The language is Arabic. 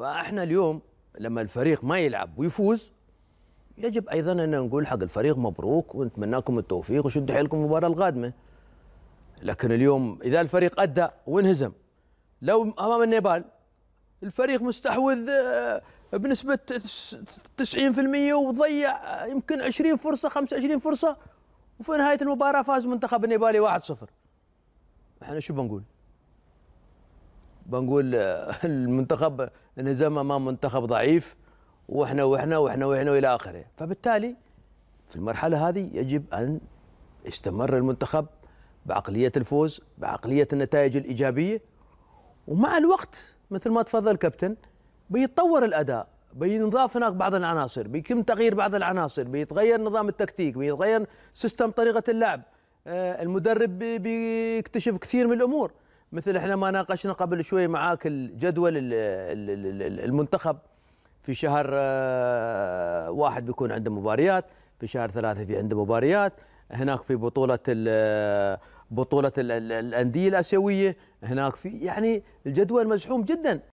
فاحنا اليوم لما الفريق ما يلعب ويفوز يجب ايضا ان نقول حق الفريق مبروك ونتمناكم التوفيق وشدوا حيلكم المباراه القادمه لكن اليوم اذا الفريق ادى وانهزم لو امام النيبال الفريق مستحوذ آه، بنسبه 90% وضيع آه، يمكن 20 فرصه 25 فرصه وفي نهايه المباراه فاز منتخب النيبالي 1-0 احنا شو بنقول؟ بنقول المنتخب نزم امام منتخب ضعيف واحنا واحنا واحنا واحنا والى اخره فبالتالي في المرحله هذه يجب ان يستمر المنتخب بعقليه الفوز بعقليه النتائج الايجابيه ومع الوقت مثل ما تفضل الكابتن بيتطور الاداء بينضاف هناك بعض العناصر بيتم تغيير بعض العناصر بيتغير نظام التكتيك بيتغير سيستم طريقه اللعب آه، المدرب بيكتشف كثير من الامور مثل احنا ما ناقشنا قبل شوي معاك الجدول المنتخب في شهر آه، واحد بيكون عنده مباريات في شهر ثلاثة في عنده مباريات هناك في بطولة بطولة الأندية الآسيوية هناك في يعني الجدول مزحوم جدا